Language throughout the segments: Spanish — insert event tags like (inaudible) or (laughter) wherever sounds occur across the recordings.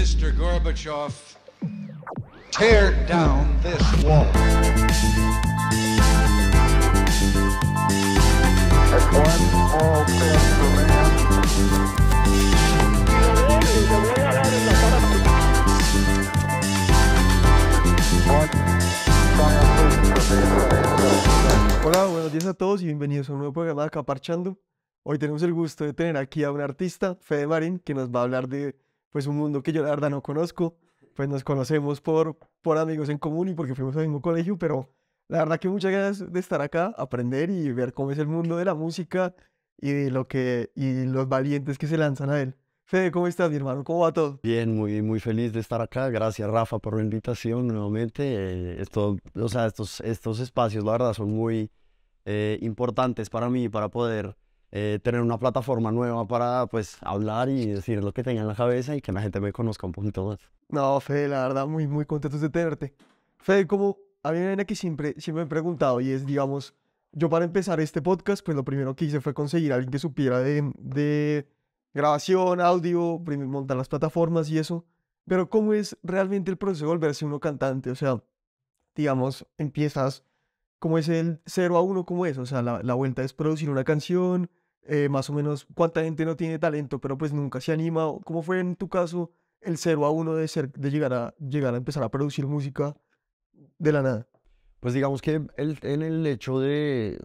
Mr. Gorbachev, tear down this wall. Hola, buenos días a todos y bienvenidos a un nuevo programa de Chandu. Hoy tenemos el gusto de tener aquí a un artista, Fede Marín, que nos va a hablar de pues un mundo que yo la verdad no conozco, pues nos conocemos por, por amigos en común y porque fuimos al mismo colegio, pero la verdad que muchas gracias de estar acá, aprender y ver cómo es el mundo de la música y lo que y los valientes que se lanzan a él. Fede, ¿cómo estás, mi hermano? ¿Cómo va todo? Bien, muy, muy feliz de estar acá. Gracias, Rafa, por la invitación nuevamente. Eh, esto, o sea, estos, estos espacios, la verdad, son muy eh, importantes para mí, para poder eh, tener una plataforma nueva para pues hablar y decir lo que tenga en la cabeza y que la gente me conozca un poquito más. No, Fede, la verdad, muy, muy contentos de tenerte. Fede, como a mí me viene aquí siempre, siempre me he preguntado y es, digamos, yo para empezar este podcast, pues lo primero que hice fue conseguir a alguien que supiera de, de grabación, audio, montar las plataformas y eso. Pero ¿cómo es realmente el proceso de volverse uno cantante? O sea, digamos, empiezas, ¿cómo es el 0 a 1? ¿Cómo es? O sea, la, la vuelta es producir una canción, eh, más o menos cuánta gente no tiene talento, pero pues nunca se anima. ¿Cómo fue en tu caso el 0 a 1 de, ser, de llegar, a, llegar a empezar a producir música de la nada? Pues digamos que en el hecho de,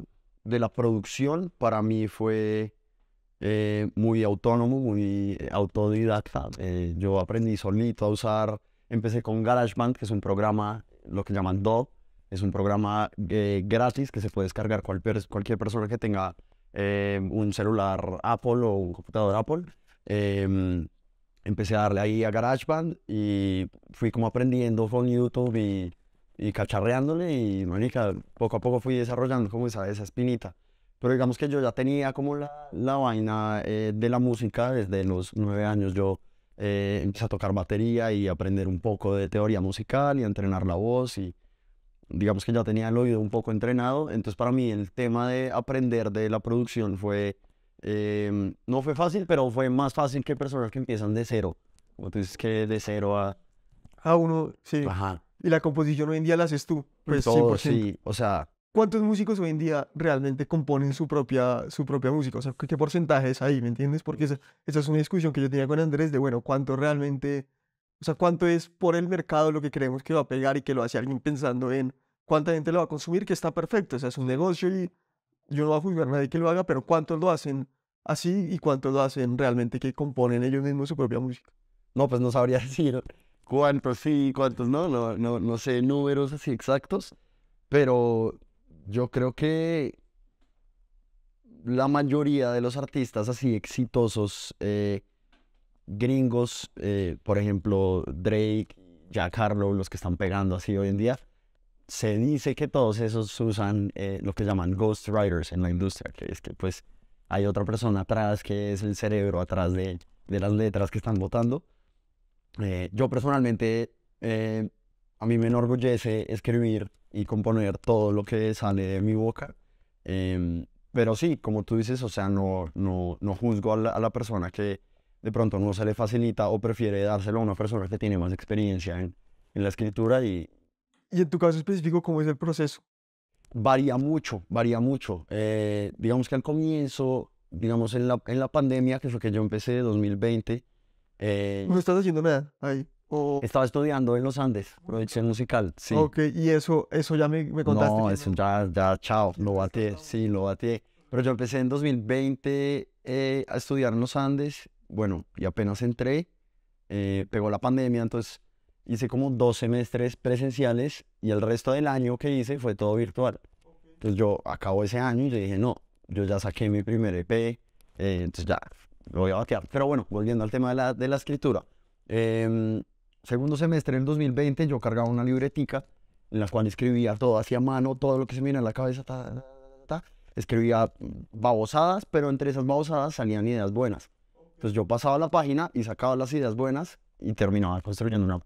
de, la producción, para mí fue eh, muy autónomo, muy eh, autodidacta. yo aprendí solito a usar, empecé con GarageBand, que es un programa, lo que llaman DOB, es un programa gratis que se puede descargar cualquier, cualquier persona que tenga Em, un celular Apple o un computador Apple. Em, empecé a darle ahí a GarageBand y fui como aprendiendo con YouTube y, y cacharreándole y manica, poco a poco fui desarrollando como esa, esa espinita. Pero digamos que yo ya tenía como la, la vaina eh, de la música desde los nueve años. Yo eh, empecé a tocar batería y aprender un poco de teoría musical y a entrenar la voz y digamos que ya tenía el oído un poco entrenado, entonces para mí el tema de aprender de la producción fue, em, no fue fácil, pero fue más fácil que personas que empiezan de cero, entonces que de cero a... A uno, sí. Ajá. Y la composición hoy en día la haces tú, pues 100%. sí, o sea... ¿Cuántos músicos hoy en día realmente componen su propia, su propia música? O sea, ¿qué, porcentaje es ahí, me entiendes? Porque esa es una discusión que yo tenía con Andrés de, bueno, ¿cuánto realmente o sea, cuánto es por el mercado lo que creemos que va a pegar y que lo hace alguien pensando en cuánta gente lo va a consumir, que está perfecto. O sea, es un negocio y yo no voy a juzgar nadie que lo haga, pero cuántos lo hacen así y cuántos lo hacen realmente que componen ellos mismos su propia música. No, pues no sabría (laughs) decir cuántos sí y cuántos no. no, no, no sé números así exactos, pero yo creo que la mayoría de los artistas así exitosos eh, gringos, eh, por ejemplo, Drake, Jack Harlow, los que están pegando así hoy en día, se dice que todos esos usan eh, lo que llaman ghostwriters en la industria, que es que pues hay otra persona atrás que es el cerebro atrás de, las letras que están votando. Eh, yo personalmente, a mí me enorgullece escribir y componer todo lo que sale de mi boca. Em, pero sí, como tú dices, o sea, no, no, juzgo a la persona que, de pronto no se le facilita o prefiere dárselo a una persona que tiene más experiencia en, en la escritura y... ¿Y en tu caso específico cómo es el proceso? Varía mucho, varía mucho. Eh, digamos que al comienzo, digamos en la, en la pandemia, que fue que yo empecé en 2020... Eh, ¿No estás haciendo nada ahí? Estaba estudiando en los Andes, producción musical, sí. Ok, y eso, eso ya me, me contaste. No, eso ya, ya, chao, lo bateé, sí, lo bateé. Pero yo empecé en 2020 eh, a estudiar en los Andes bueno, y apenas entré, eh, pegó la pandemia, entonces hice como dos semestres presenciales y el resto del año que hice fue todo virtual. Entonces yo acabo ese año y yo dije, no, yo ya saqué mi primer EP, eh, entonces ya lo voy a batear. Pero bueno, volviendo al tema de la, de la escritura. Em, segundo semestre en 2020 yo cargaba una libretica en la cual escribía todo hacia mano, todo lo que se me viene a la cabeza, escribía babosadas, pero entre esas babosadas salían ideas buenas. Entonces yo pasaba la página y sacaba las ideas buenas y terminaba construyendo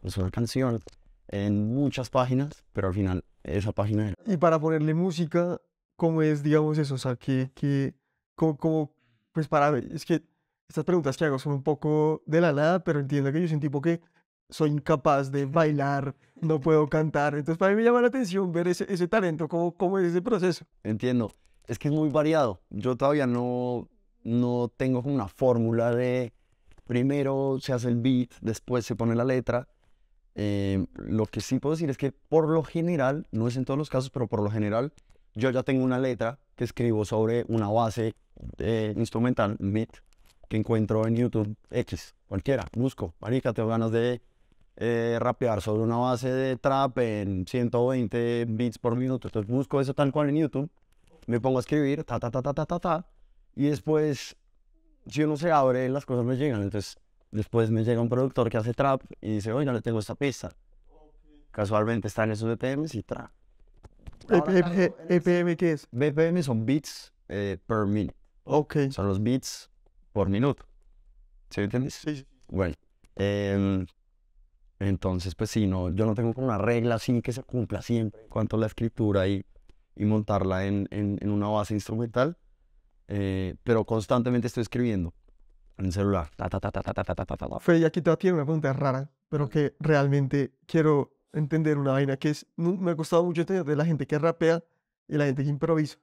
pues, una, canción en muchas páginas, pero al final esa página era. Y para ponerle música, ¿cómo es, digamos, eso? O sea, que, que como, pues para ver, es que estas preguntas que hago son un poco de la nada, pero entiendo que yo soy un tipo que soy incapaz de bailar, no puedo cantar. Entonces, para mí me llama la atención ver ese, ese talento, cómo, cómo es ese proceso. Entiendo. Es que es muy variado. Yo todavía no, no tengo como una fórmula de primero se hace el beat, después se pone la letra. Eh, lo que sí puedo decir es que por lo general, no es en todos los casos, pero por lo general, yo ya tengo una letra que escribo sobre una base instrumental, beat, que encuentro en YouTube X, cualquiera, busco, marica, tengo ganas de eh, rapear sobre una base de trap en 120 beats por minuto, entonces busco eso tal cual en YouTube, me pongo a escribir, ta, ta, ta, ta, ta, ta, y después, si uno se abre, las cosas me llegan. Entonces, después me llega un productor que hace trap y dice, oye, no le tengo esta pista. Casualmente está en esos BPMs y trap. ¿BPM qué es? BPM son beats eh, per minute. Ok. Son los beats por minuto. ¿Sí entiendes? Sí. Bueno. Em, entonces, pues sí, no, yo no tengo como una regla así que se cumpla siempre en cuanto a la escritura y, y montarla en una base instrumental. Eh, pero constantemente estoy escribiendo en el celular. Ta, aquí te va a una pregunta rara, pero que realmente quiero entender una vaina que es, me ha costado mucho entender de la gente que rapea y la gente que improvisa.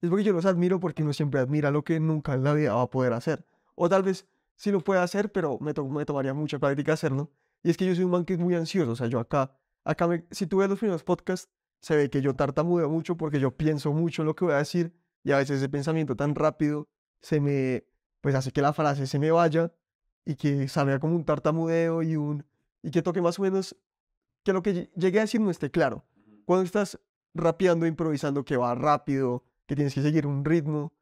Es porque yo los admiro porque uno siempre admira lo que nunca en la vida va a poder hacer. O tal vez sí lo puede hacer, pero me, to me tomaría mucha práctica hacerlo. Y es que yo soy un man que es muy ansioso, o sea, yo acá, acá si tú ves los primeros podcasts, se ve que yo tartamudeo mucho porque yo pienso mucho en lo que voy a decir y a veces ese pensamiento tan rápido se me, pues hace que la frase se me vaya y que salga como un tartamudeo y un, y que toque más o menos que lo que llegué a decir no esté claro. Cuando estás rapeando, improvisando, que va rápido, que tienes que seguir un ritmo,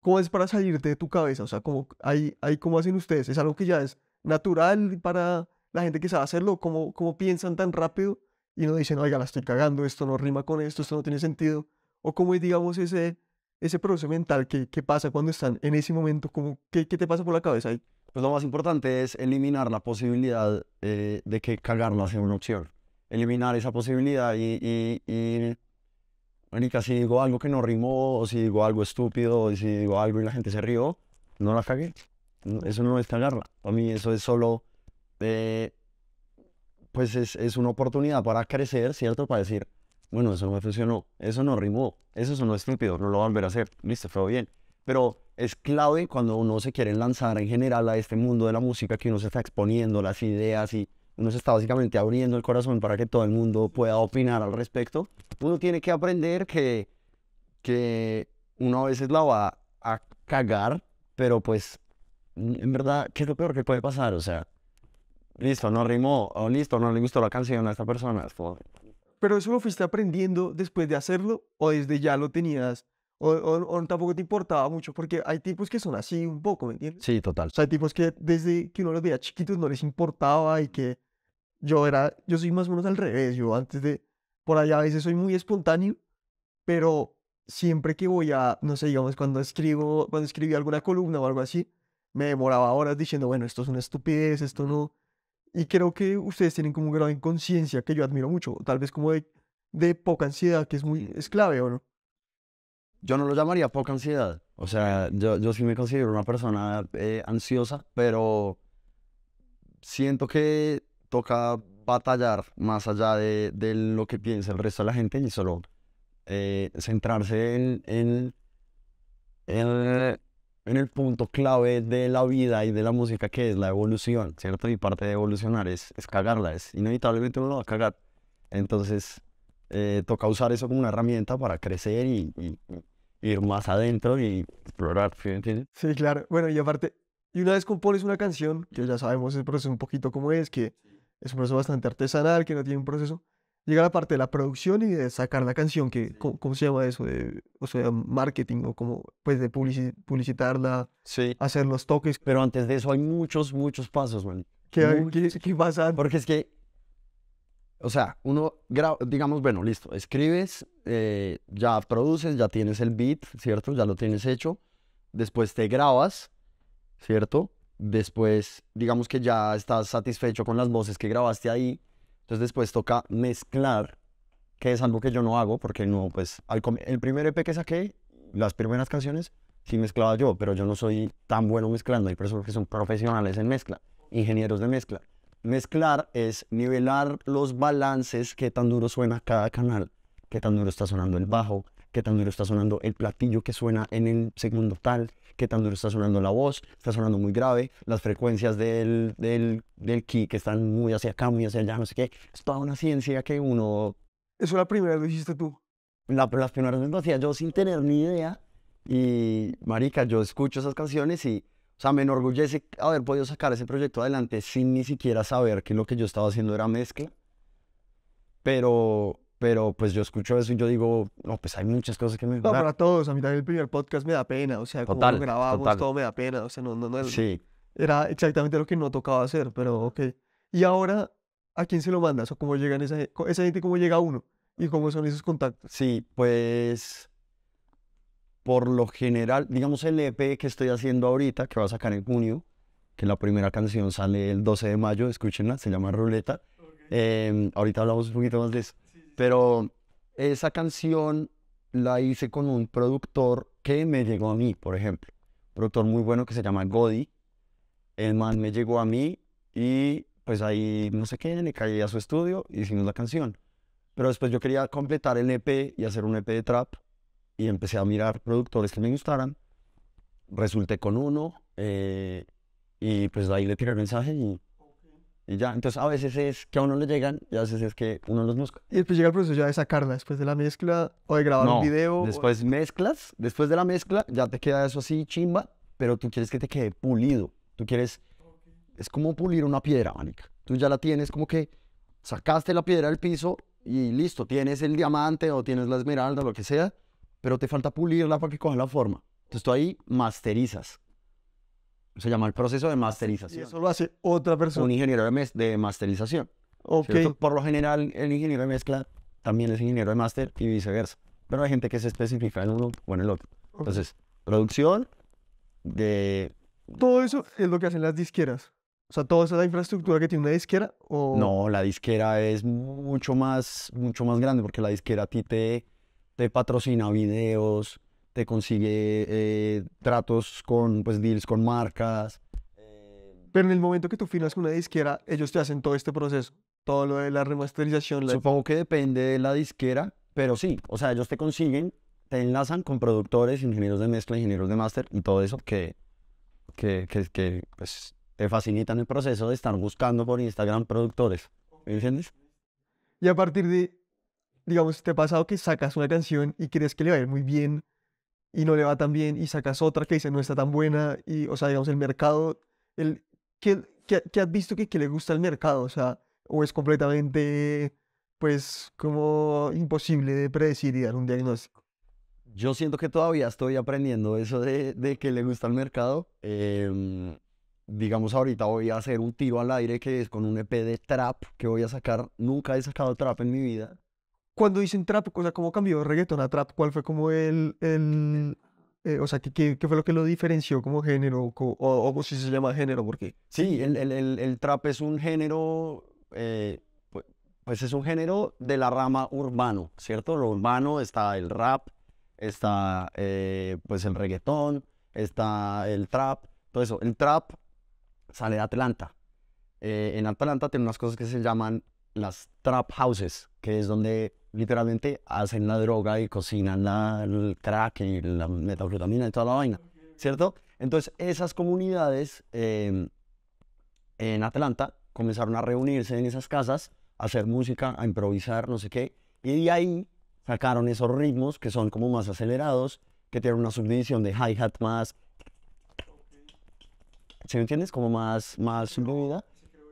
¿cómo es para salirte de tu cabeza? O sea, ¿cómo, ahí, ahí cómo hacen ustedes? ¿Es algo que ya es natural para la gente que sabe hacerlo? ¿Cómo, cómo piensan tan rápido y no dicen, oiga, la estoy cagando, esto no rima con esto, esto no tiene sentido? ¿O cómo es, digamos, ese ese proceso mental, que pasa cuando están en ese momento? ¿Cómo, qué, te pasa por la cabeza ahí? Pues lo más importante es eliminar la posibilidad eh, de que cagarla sea una opción. Eliminar esa posibilidad y, y, y si digo algo que no rimó, o si digo algo estúpido, o si digo algo y la gente se rió, no la cagué. Eso no es cagarla. Para mí eso es solo, eh, pues es, una oportunidad para crecer, ¿cierto? Para decir, bueno, eso no funcionó, eso no rimó, eso es estúpido, no lo van a volver a hacer, listo, fue bien. Pero es clave cuando uno se quiere lanzar en general a este mundo de la música, que uno se está exponiendo las ideas y uno se está básicamente abriendo el corazón para que todo el mundo pueda opinar al respecto. Uno tiene que aprender que, que uno a veces la va a cagar, pero pues, en verdad, ¿qué es lo peor que puede pasar? O sea, listo, no rimó, o listo, no le gustó la canción a esta persona, pero eso lo fuiste aprendiendo después de hacerlo o desde ya lo tenías o, tampoco te importaba mucho, porque hay tipos que son así un poco, ¿me entiendes? Sí, total. O sea, hay tipos que desde que uno los veía chiquitos no les importaba y que yo era, yo soy más o menos al revés, yo antes de, por allá a veces soy muy espontáneo, pero siempre que voy a, no sé, digamos, cuando escribo, cuando escribí alguna columna o algo así, me demoraba horas diciendo, bueno, esto es una estupidez, esto no, y creo que ustedes tienen como un grado de conciencia que yo admiro mucho, tal vez como de, poca ansiedad, que es muy es clave, ¿o no? Yo no lo llamaría poca ansiedad. O sea, yo, yo sí me considero una persona eh, ansiosa, pero siento que toca batallar más allá de, de, lo que piensa el resto de la gente y solo eh, centrarse en, en, en el punto clave de la vida y de la música que es la evolución, ¿cierto? Y parte de evolucionar es, es cagarla, es inevitablemente uno va a cagar. Entonces, eh, toca usar eso como una herramienta para crecer y, ir más adentro y explorar, ¿sí entiendes? Sí, claro. Bueno, y aparte, y una vez compones una canción, que ya sabemos el proceso un poquito cómo es, que es un proceso bastante artesanal, que no tiene un proceso, llega la parte de la producción y de sacar la canción, que, ¿cómo, se llama eso? o sea, marketing o como, pues, de publicitarla, hacer los toques. Pero antes de eso hay muchos, muchos pasos, güey. ¿Qué, ¿qué, pasa? Porque es que, o sea, uno, digamos, bueno, listo, escribes, eh, ya produces, ya tienes el beat, ¿cierto? Ya lo tienes hecho. Después te grabas, ¿cierto? Después, digamos que ya estás satisfecho con las voces que grabaste ahí entonces después toca mezclar, que es algo que yo no hago, porque no, pues, el primer EP que saqué, las primeras canciones, sí mezclaba yo, pero yo no soy tan bueno mezclando. Hay personas que son profesionales en mezcla, ingenieros de mezcla. Mezclar es nivelar los balances, qué tan duro suena cada canal, qué tan duro está sonando el bajo, qué tan duro está sonando el platillo que suena en el segundo tal, qué tan duro está sonando la voz, está sonando muy grave, las frecuencias del, del, del que están muy hacia acá, muy hacia allá, no sé qué. Es toda una ciencia que uno... ¿Eso la primera lo hiciste tú? La, las primeras veces lo hacía yo sin tener ni idea. Y, marica, yo escucho esas canciones y... O sea, me enorgullece haber podido sacar ese proyecto adelante sin ni siquiera saber que lo que yo estaba haciendo era mezcla. Pero pero pues yo escucho eso y yo digo, no, pues hay muchas cosas que me No, para todos, a mí también el primer podcast me da pena, o sea, como lo grabamos, todo me da pena, o sea, no, no, no era, exactamente lo que no tocaba hacer, pero ok. Y ahora, ¿a quién se lo mandas? ¿O cómo llegan esa, esa gente, cómo llega uno? ¿Y cómo son esos contactos? Sí, pues por lo general, digamos el EP que estoy haciendo ahorita, que va a sacar en junio, que la primera canción sale el 12 de mayo, escúchenla, se llama Ruleta. Em, ahorita hablamos un poquito más de eso. Pero esa canción la hice con un productor que me llegó a mí, por ejemplo. Un productor muy bueno que se llama Godi. El man me llegó a mí y pues ahí no sé qué, le caí a su estudio y hicimos la canción. Pero después yo quería completar el EP y hacer un EP de trap y empecé a mirar productores que me gustaran. Resulté con uno eh, y pues ahí le tiré el mensaje y y ya, entonces a veces es que a uno le llegan y a veces es que uno los busca. Y después llega el proceso ya de sacarla, después de la mezcla o de grabar un video. Después mezclas, después de la mezcla ya te queda eso así chimba, pero tú quieres que te quede pulido. Tú quieres. Es como pulir una piedra, manica. Tú ya la tienes como que sacaste la piedra del piso y listo, tienes el diamante o tienes la esmeralda, lo que sea, pero te falta pulirla para que coja la forma. Entonces tú ahí masterizas se llama el proceso de masterización. Y eso lo hace otra persona. Un ingeniero de, de masterización. Ok. Por lo general, el ingeniero de mezcla también es ingeniero de máster y viceversa. Pero hay gente que se especifica en uno o en el otro. Entonces, producción de... Todo eso es lo que hacen las disqueras. O sea, toda esa infraestructura que tiene una disquera No, la disquera es mucho más, mucho más grande porque la disquera a ti te, te patrocina videos, te consigue eh, tratos con, pues, deals con marcas. Eh, pero en el momento que tú firmas con una disquera, ellos te hacen todo este proceso, todo lo de la remasterización. Supongo que depende de la disquera, pero sí, o sea, ellos te consiguen, te enlazan con productores, ingenieros de mezcla, ingenieros de máster y todo eso que, que, que, pues, te facilitan el proceso de estar buscando por Instagram productores. ¿Me entiendes? Y a partir de, digamos, te ha pasado que sacas una canción y crees que le va a ir muy bien y no le va tan bien y sacas otra que dice no está tan buena y, o sea, digamos, el mercado, el, ¿qué, has visto que, que, le gusta el mercado? O sea, o es completamente, pues, como imposible de predecir y dar un diagnóstico. Yo siento que todavía estoy aprendiendo eso de, de que le gusta el mercado. Em, digamos, ahorita voy a hacer un tiro al aire que es con un EP de trap que voy a sacar. Nunca he sacado trap en mi vida cuando dicen trap, o sea, ¿cómo cambió reggaeton a trap? ¿Cuál fue como el... Eh, o sea, ¿qué, fue lo que lo diferenció como género? O, si se llama género, ¿por qué? Sí, el, trap es un género... Eh, pues, es un género de la rama urbano, ¿cierto? Lo urbano está el rap, está eh, pues el reggaetón, está el trap, todo eso. El trap sale de Atlanta. en Atlanta tiene unas cosas que se llaman las trap houses, que es donde literalmente hacen la droga y cocinan la, el crack y la metafetamina y toda la vaina, ¿cierto? Entonces esas comunidades em, en Atlanta comenzaron a reunirse en esas casas, a hacer música, a improvisar, no sé qué, y de ahí sacaron esos ritmos que son como más acelerados, que tienen una subdivisión de hi-hat más... ¿se entiendes? Como más, más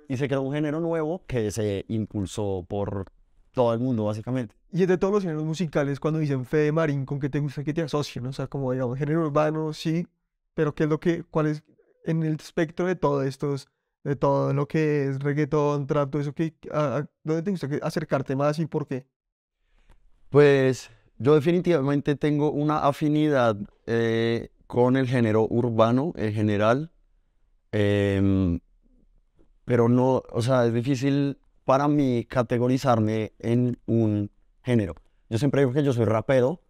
Y se creó un género nuevo que se impulsó por todo el mundo, básicamente. Y de todos los géneros musicales, cuando dicen de Marín, ¿con qué te gusta que te asocien? O sea, como digamos, género urbano, sí, pero ¿qué es lo que, cuál es, en el espectro de todo estos, de todo lo que es reggaetón, trap, todo eso, ¿qué, a, ¿dónde te gusta acercarte más y por qué? Pues yo definitivamente tengo una afinidad eh, con el género urbano en general, em, pero no, o sea, es difícil para mí categorizarme en un género. Yo siempre digo que yo soy rapero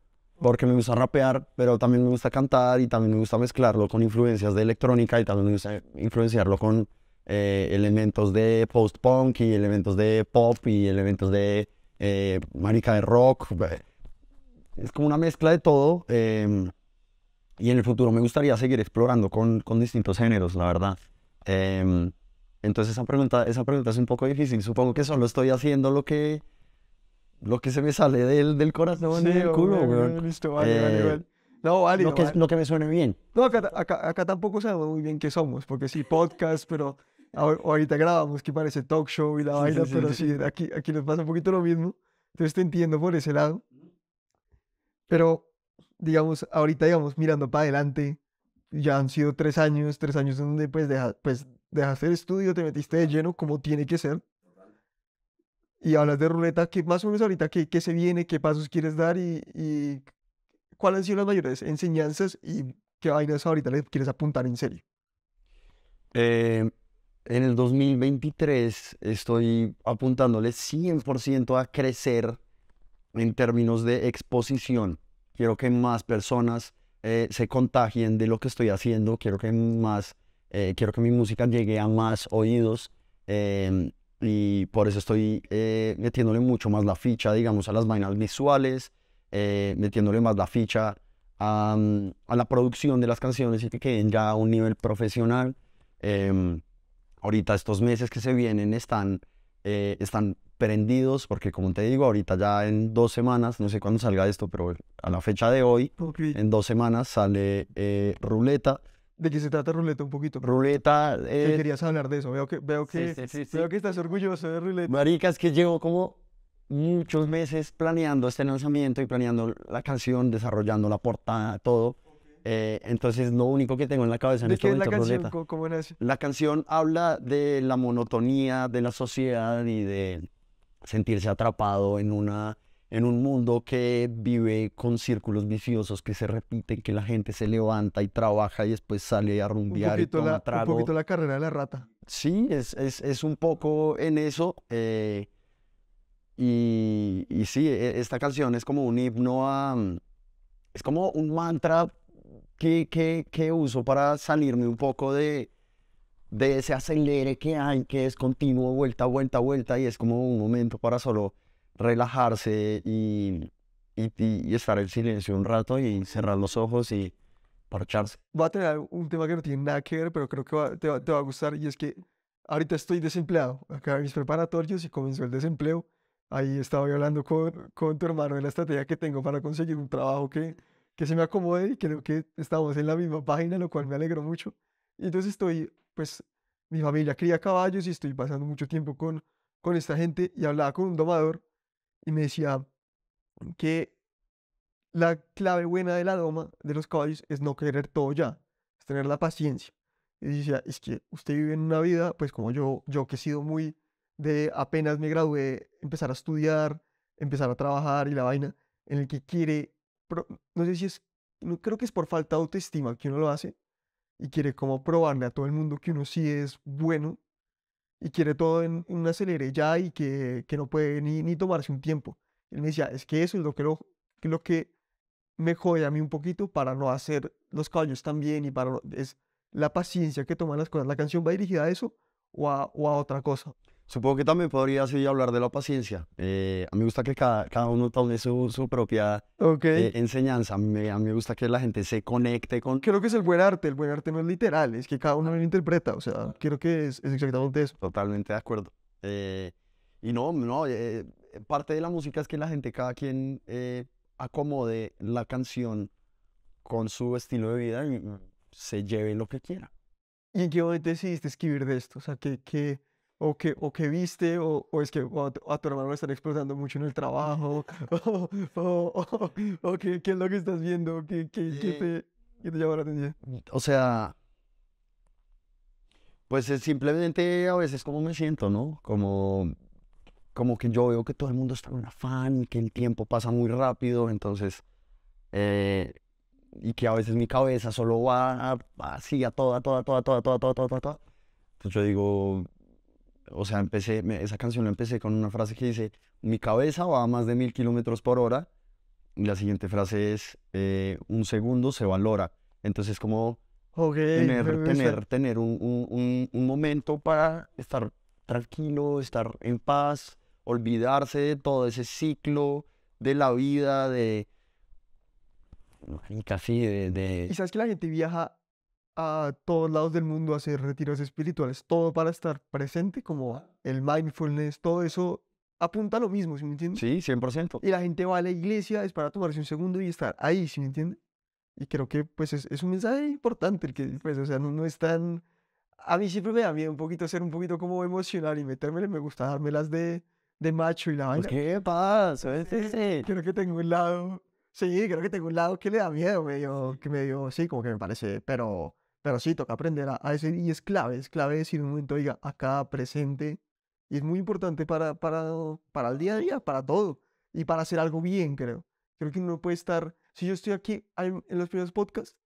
porque me gusta rapear, pero también me gusta cantar y también me gusta mezclarlo con influencias de electrónica y también me gusta influenciarlo con eh, elementos de post-punk y elementos de pop y elementos de eh, marica de rock. Es como una mezcla de todo. Em, y en el futuro me gustaría seguir explorando con, con distintos géneros, la verdad. Em, entonces esa pregunta, esa pregunta es un poco difícil. Supongo que solo estoy haciendo lo que, lo que se me sale del, del corazón sí, y del culo, Listo, vale, vale, eh, vale. No, lo que, Lo que me suene bien. No, acá, acá, tampoco sabemos muy bien qué somos, porque sí, podcast, pero ahorita grabamos que parece talk show y la vaina, pero sí, aquí, aquí nos pasa un poquito lo mismo. Entonces te entiendo por ese lado. Pero, digamos, ahorita, digamos, mirando para adelante, ya han sido tres años, tres años donde pues, deja, pues dejaste el estudio, te metiste de lleno como tiene que ser. Y hablas de ruleta, que más o menos ahorita qué, qué se viene, qué pasos quieres dar y, cuáles han sido las mayores enseñanzas y qué vainas ahorita le quieres apuntar en serio. Eh, en el 2023 estoy apuntándole 100% a crecer en términos de exposición. Quiero que más personas eh, se contagien de lo que estoy haciendo, quiero que más eh, quiero que mi música llegue a más oídos em, y por eso estoy eh, metiéndole mucho más la ficha, digamos, a las vainas visuales, eh, metiéndole más la ficha mm, a, la producción de las canciones y que queden ya a un nivel profesional. Em, ahorita estos meses que se vienen están, están prendidos porque como te digo, ahorita ya en dos semanas, no sé cuándo salga esto, pero a la fecha de hoy, en dos semanas sale Ruleta. ¿De qué se trata Ruleta un poquito? Ruleta Te eh, querías hablar de eso. Veo que, veo que, que estás orgulloso de Ruleta. Marica, es que llevo como muchos meses planeando este lanzamiento y planeando la canción, desarrollando la portada, todo. Eh, entonces, lo único que tengo en la cabeza este es la canción? La canción habla de la monotonía de la sociedad y de sentirse atrapado en una en un mundo que vive con círculos viciosos que se repiten, que la gente se levanta y trabaja y después sale a rumbear y toma la, Un poquito la carrera de la rata. Sí, es, es, un poco en eso. Eh, y, y, sí, e, esta canción es como un himno a... Es como un mantra que, que, uso para salirme un poco de, de ese acelere que hay, que es continuo, vuelta, vuelta, vuelta, y es como un momento para solo relajarse y, y, estar en silencio un rato y cerrar los ojos y parcharse. Va a tener un tema que no tiene nada que ver, pero creo que te, va, te, va, a gustar y es que ahorita estoy desempleado. acá mis preparatorios y comenzó el desempleo. Ahí estaba hablando con, con tu hermano de la estrategia que tengo para conseguir un trabajo que, que se me acomode y creo que estamos en la misma página, lo cual me alegró mucho. entonces estoy, pues, mi familia cría caballos y estoy pasando mucho tiempo con, con esta gente y hablaba con un domador y me decía que la clave buena de la doma de los caballos es no querer todo ya, es tener la paciencia. Y decía, es que usted vive en una vida, pues como yo, yo que he sido muy de apenas me gradué, empezar a estudiar, empezar a trabajar y la vaina, en el que quiere, no sé si es, no, creo que es por falta de autoestima que uno lo hace y quiere como probarle a todo el mundo que uno sí es bueno y quiere todo en, un una acelere ya y que, no puede ni, tomarse un tiempo. Él me decía, es que eso es lo que, lo que me jode a mí un poquito para no hacer los caballos tan bien y para... es la paciencia que toman las cosas. La canción va dirigida a eso o o a otra cosa. Supongo que también podría seguir hablar de la paciencia. Eh, a mí me gusta que cada, cada uno tome su, propia eh, enseñanza. A mí, me gusta que la gente se conecte con... Creo que es el buen arte. El buen arte no es literal, es que cada uno lo interpreta. O sea, creo que es, exactamente eso. Totalmente de acuerdo. Eh, y no, no parte de la música es que la gente, cada quien acomode la canción con su estilo de vida y mm, se lleve lo que quiera. ¿Y en qué momento decidiste escribir de esto? O sea, ¿qué...? que qué o que, o que viste, o, o es que a, tu hermano le están explotando mucho en el trabajo, o, qué, es lo que estás viendo, qué, qué, qué te, qué te la atención. O sea, pues es simplemente a veces como me siento, ¿no? Como, como que yo veo que todo el mundo está en un afán, que el tiempo pasa muy rápido, entonces... y que a veces mi cabeza solo va así a toda, toda, toda, toda, toda, toda, toda, toda. Entonces yo digo, o sea, empecé, esa canción la empecé con una frase que dice, mi cabeza va a más de mil kilómetros por hora. Y la siguiente frase es, eh, un segundo se valora. Entonces, como (laughs) tener, tener, un, un, un, momento para estar tranquilo, estar en paz, olvidarse de todo ese ciclo de la vida, de... Casi de, de... Y sabes que la gente viaja a todos lados del mundo hacer retiros espirituales, todo para estar presente, como el mindfulness, todo eso apunta a lo mismo, ¿sí me entiendes? Sí, 100%. Y la gente va a la iglesia, es para tomarse un segundo y estar ahí, ¿sí me entiendes? Y creo que pues es, es un mensaje importante, el que pues, o sea, no, es tan... A mí siempre me da miedo un poquito ser un poquito como emocional y metérmele, me gusta dármelas de, de macho y la pues, vaina. ¿Qué pasa? (laughs) Creo que tengo un lado... Sí, creo que tengo un lado que le da miedo, medio, que medio, sí, como que me parece, pero pero sí, toca aprender a, decir, y es clave, es clave decir en un momento, oiga, acá presente, y es muy importante para, para, para el día a día, para todo, y para hacer algo bien, creo. Creo que uno puede estar, si yo estoy aquí en los primeros podcasts,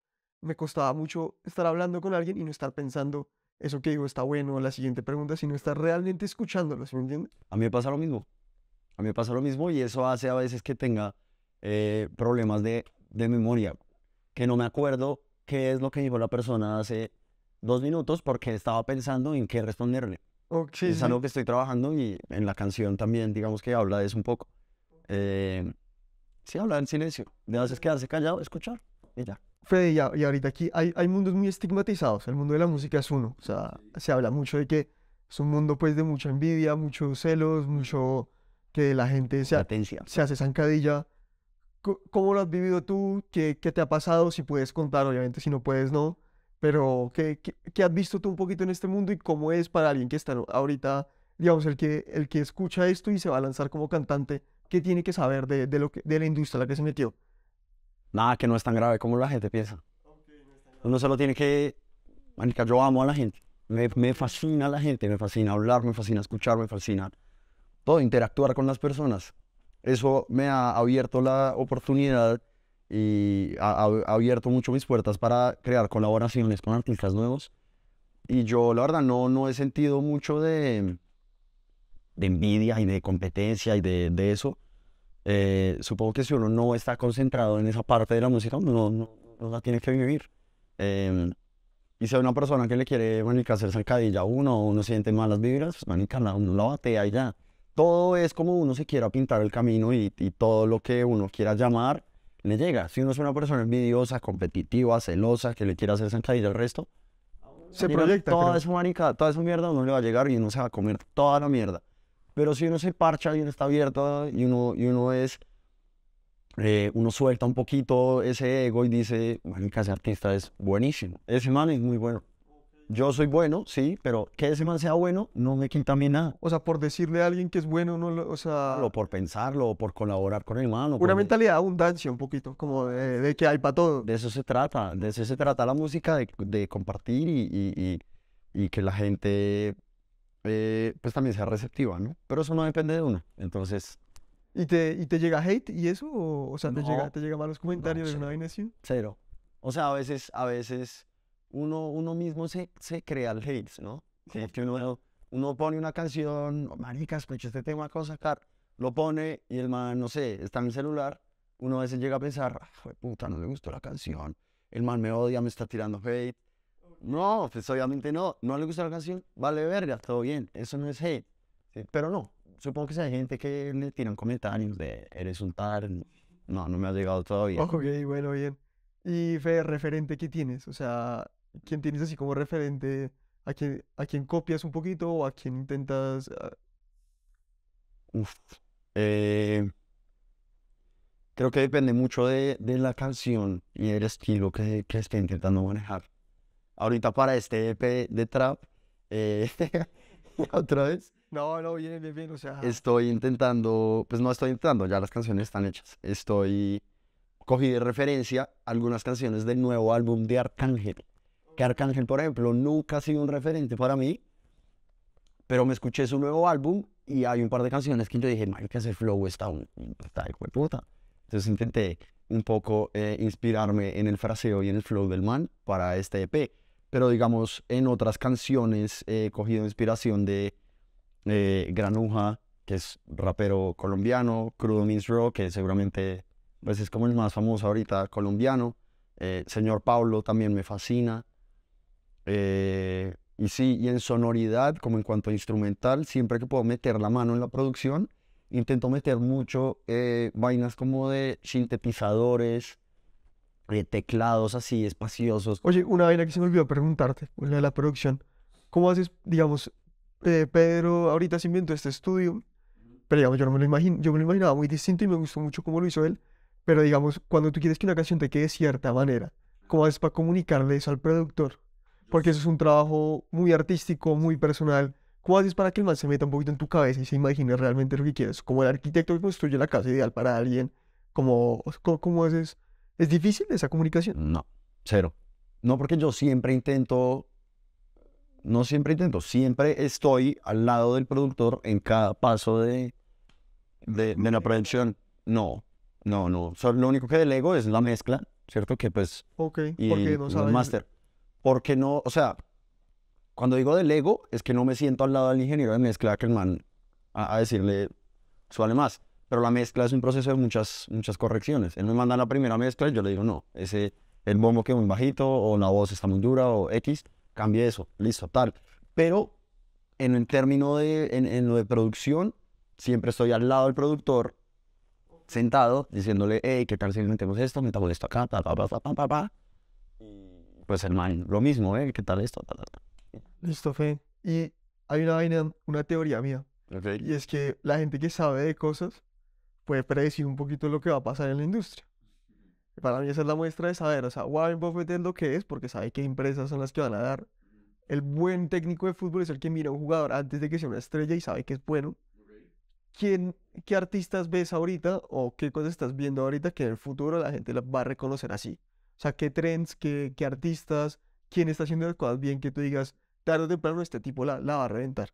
me costaba mucho estar hablando con alguien y no estar pensando, eso que digo está bueno, la siguiente pregunta, sino estar realmente escuchándolo, ¿me entiendes? A mí me pasa lo mismo. A mí me pasa lo mismo y eso hace a veces que tenga eh, problemas de, de memoria, que no me acuerdo qué es lo que dijo la persona hace dos minutos porque estaba pensando en qué responderle. Oh, es algo que estoy trabajando y en la canción también, digamos que habla de eso un poco. Eh, sí, habla en silencio. De veces quedarse callado, escuchar y ya. Fede, ya, y ahorita aquí hay, hay mundos muy estigmatizados. El mundo de la música es uno. O sea, se habla mucho de que es un mundo pues de mucha envidia, muchos celos, mucho que la gente se, se hace zancadilla ¿Cómo lo has vivido tú? ¿Qué, ¿Qué, te ha pasado? Si puedes contar, obviamente, si no puedes, no. Pero, ¿qué, ¿qué, has visto tú un poquito en este mundo y cómo es para alguien que está ahorita, digamos, el que, el que escucha esto y se va a lanzar como cantante? ¿Qué tiene que saber de, de lo que, de la industria a la que se metió? Nada, que no es tan grave como la gente piensa. Uno solo tiene que... Manica, yo amo a la gente. Me, me fascina la gente, me fascina hablar, me fascina escuchar, me fascina todo, interactuar con las personas. Eso me ha abierto la oportunidad y ha, abierto mucho mis puertas para crear colaboraciones con artistas nuevos. Y yo, la verdad, no, no he sentido mucho de, de envidia y de competencia y de, de eso. Eh, supongo que si uno no está concentrado en esa parte de la música, uno no, no la tiene que vivir. Em, y si hay una persona que le quiere, manicar hacer salcadilla a uno, uno siente malas vibras, pues, uno la batea y ya todo es como uno se quiera pintar el camino y, todo lo que uno quiera llamar le llega. Si uno es una persona envidiosa, competitiva, celosa, que le quiere hacer zancadilla al resto, se proyecta. Toda su esa toda mierda uno le va a llegar y uno se va a comer toda la mierda. Pero si uno se parcha y uno está abierto y uno, uno es... Eh, uno suelta un poquito ese ego y dice, manica, ese artista es buenísimo. Ese man es muy bueno. Yo soy bueno, sí, pero que ese man sea bueno no me quita a mí nada. O sea, por decirle a alguien que es bueno, no, o sea, O por pensarlo, o por colaborar con el hermano una mentalidad abundancia un poquito, como de, que hay para todo. De eso se trata, de eso se trata la música, de, compartir y, que la gente eh, pues también sea receptiva, ¿no? Pero eso no depende de uno. Entonces, ¿Y te, llega hate y eso? O, sea, te, llega, te llega malos comentarios de una vaina cero. O sea, a veces, a veces uno, uno mismo se, se crea el hate, ¿no? Como que uno, uno pone una canción, oh, marica, te este tema, cosa, sacar, lo pone y el man, no sé, está en el celular, uno a veces llega a pensar, ah, puta, no le gustó la canción, el man me odia, me está tirando hate. No, pues obviamente no, no le gusta la canción, vale verga, todo bien, eso no es hate. pero no, supongo que hay gente que le tiran comentarios de eres un tar, no, no me ha llegado todavía. Ok, bueno, bien. Y Fe, referente, ¿qué tienes? O sea, ¿Quién tienes así como referente, a quién copias un poquito o a quién intentas... Ah, Uf. Eh, creo que depende mucho de, la canción y el estilo que, que esté intentando manejar. Ahorita para este EP de trap, eh, (laughs) otra vez. No, no, bien, bien, bien, o sea. Estoy intentando, pues no estoy intentando, ya las canciones están hechas. Estoy, cogí de referencia algunas canciones del nuevo álbum de Arcángel que Arcángel, por ejemplo, nunca ha sido un referente para mí, pero me escuché su nuevo álbum y hay un par de canciones que yo dije, que hacer flow está, un, está de puta. Entonces intenté un poco eh, inspirarme en el fraseo y en el flow del man para este EP. Pero digamos, en otras canciones eh, he cogido inspiración de eh, Granuja, que es rapero colombiano, Crudo Means Raw, que seguramente pues, es como el más famoso ahorita colombiano. Señor Pablo también me fascina. Eh, y sí, y en sonoridad, como en cuanto a instrumental, siempre que puedo meter la mano en la producción, intento meter mucho eh, vainas como de sintetizadores, de eh, teclados así espaciosos. Oye, una vaina que se me olvidó preguntarte, la de la producción. ¿Cómo haces, digamos, Pedro ahorita se inventó este estudio, pero digamos, yo no me lo imagino, yo me lo imaginaba muy distinto y me gustó mucho cómo lo hizo él, pero digamos, cuando tú quieres que una canción te quede de cierta manera, ¿cómo haces para comunicarle eso al productor? porque eso es un trabajo muy artístico, muy personal. ¿Cómo haces para que el man se meta un poquito en tu cabeza y se imagine realmente lo que quieres? Como el arquitecto que construye la casa ideal para alguien, ¿cómo, cómo, haces? ¿Es difícil esa comunicación? No, cero. No, porque yo siempre intento, no siempre intento, siempre estoy al lado del productor en cada paso de, de, la producción. No, no, no. lo único que delego es la mezcla, ¿cierto? Que pues... Ok, y porque no sabes... El master porque no, o sea, cuando digo del ego, es que no me siento al lado del ingeniero de mezcla que man a, decirle, suele más. Pero la mezcla es un proceso de muchas, muchas correcciones. Él me manda la primera mezcla y yo le digo, no, ese, el bombo quedó muy bajito, o la voz está muy dura, o X, cambie eso, listo, tal. Pero en el término de, en, lo de producción, siempre estoy al lado del productor, sentado, diciéndole, hey, ¿qué tal si metemos esto, metamos esto acá, pa, pa, pa, pa, pa, pa, pa. Y pues el man, lo mismo, ¿eh? ¿Qué tal esto? Listo, Fe. Y hay una una teoría mía. Y es que la gente que sabe de cosas puede predecir un poquito lo que va a pasar en la industria. Para mí esa es la muestra de saber. O sea, Warren Buffett es lo que es porque sabe qué empresas son las que van a dar. El buen técnico de fútbol es el que mira a un jugador antes de que sea una estrella y sabe que es bueno. ¿Quién, ¿Qué artistas ves ahorita o qué cosas estás viendo ahorita que en el futuro la gente las va a reconocer así? O sea, qué trends, qué, artistas, quién está haciendo las cosas bien, que tú digas, tarde de temprano este tipo la, va a reventar.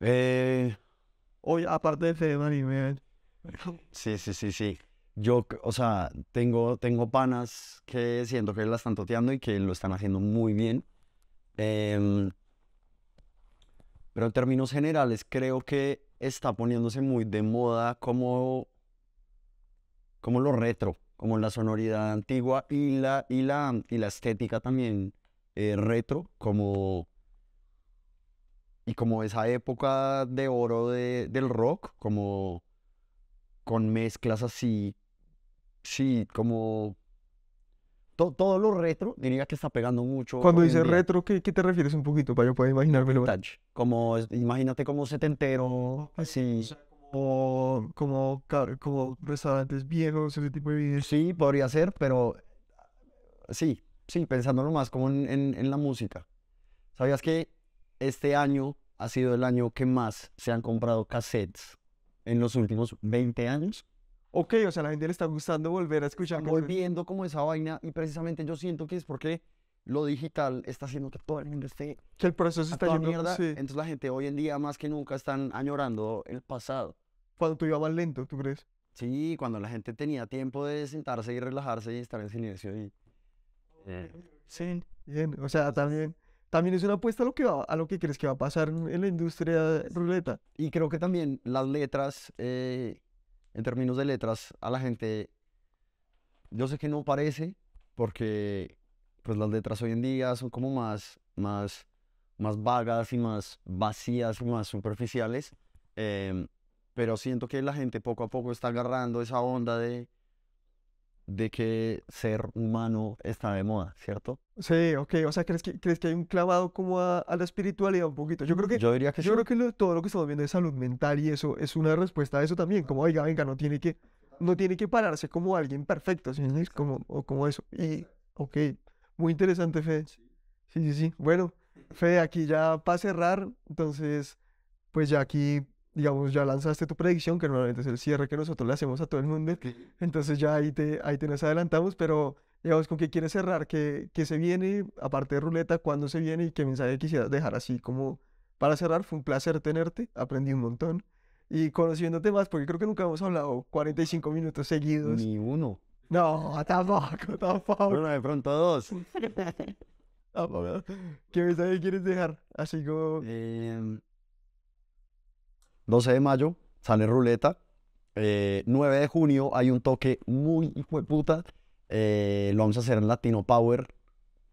Eh, Hoy, aparte de (laughs) Sí, sí, sí, sí. Yo, o sea, tengo, tengo panas que siento que las están toteando y que lo están haciendo muy bien. Em, pero en términos generales, creo que está poniéndose muy de moda como, como lo retro como la sonoridad antigua y la, y la, y la estética también eh, retro, como, y como esa época de oro del rock, como con mezclas así, sí, como todo lo retro, diría que está pegando mucho. Cuando dices retro, ¿qué, ¿qué, te refieres un poquito para yo poder imaginármelo? Como, imagínate como setentero, así como, como, restaurantes viejos, ese tipo de videos. Sí, podría ser, pero sí, sí, pensándolo más como en, en, la música. ¿Sabías que este año ha sido el año que más se han comprado cassettes en los últimos 20 años? Ok, o sea, a la gente le está gustando volver a escuchar. Volviendo como esa vaina y precisamente yo siento que es porque lo digital está haciendo que todo el mundo esté. Que el proceso está yendo. Mierda. Entonces la gente hoy en día más que nunca están añorando el pasado. Cuando tú ibas lento, ¿tú crees? Sí, cuando la gente tenía tiempo de sentarse y relajarse y estar en silencio. Y... Eh. Sí. Bien, o sea, también. También es una apuesta a lo que va, a lo que crees que va a pasar en la industria ruleta. Y creo que también las letras, eh, en términos de letras, a la gente, yo sé que no parece, porque pues las letras hoy en día son como más, más, más vagas y más vacías y más superficiales. Em, pero siento que la gente poco a poco está agarrando esa onda de, de que ser humano está de moda, ¿cierto? Sí, ok. O sea, ¿crees que, crees que hay un clavado como a, a la espiritualidad un poquito? Yo creo que, yo diría que yo creo que todo lo que estamos viendo de salud mental y eso es una respuesta a eso también. Como, oiga, venga, no tiene que, no tiene que pararse como alguien perfecto, como, o como eso. Y, ok. Muy interesante, Fede. Sí, sí, sí. Bueno, Fede, aquí ya para cerrar, entonces, pues ya aquí, digamos, ya lanzaste tu predicción, que normalmente es el cierre que nosotros le hacemos a todo el mundo. Entonces ya ahí te, ahí te nos adelantamos, pero digamos, ¿con qué quieres cerrar? ¿Qué, qué se viene? Aparte de ruleta, ¿cuándo se viene? ¿Y qué mensaje quisieras dejar así como para cerrar? Fue un placer tenerte, aprendí un montón. Y conociéndote más, porque creo que nunca hemos hablado 45 minutos seguidos. Ni uno. No, tampoco, tampoco. Bueno, de pronto dos. (laughs) tampoco. ¿Qué mensaje quieres dejar? Así como... 12 em, de mayo sale Ruleta. 9 eh, de junio hay un toque muy hijo de puta. Eh, lo vamos a hacer en Latino Power.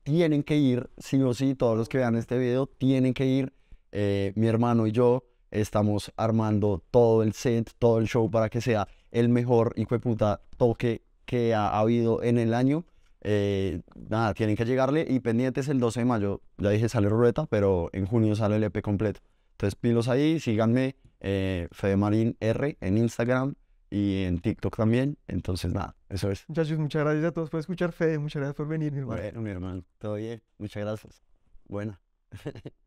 Tienen que ir, sí o sí, todos los que vean este video tienen que ir. Eh, mi hermano y yo estamos armando todo el set, todo el show para que sea el mejor hijo de puta toque que ha, habido en el año. Eh, nada, tienen que llegarle y pendientes el 12 de mayo. Ya dije, sale rueta pero en junio sale el EP completo. Entonces pilos ahí, síganme, eh, marín R en Instagram y en TikTok también. Entonces nada, eso es. muchas gracias a todos por escuchar, Fede. Muchas gracias por venir, mi hermano. Bueno, mi hermano, todo bien. Muchas gracias. Buena. (laughs)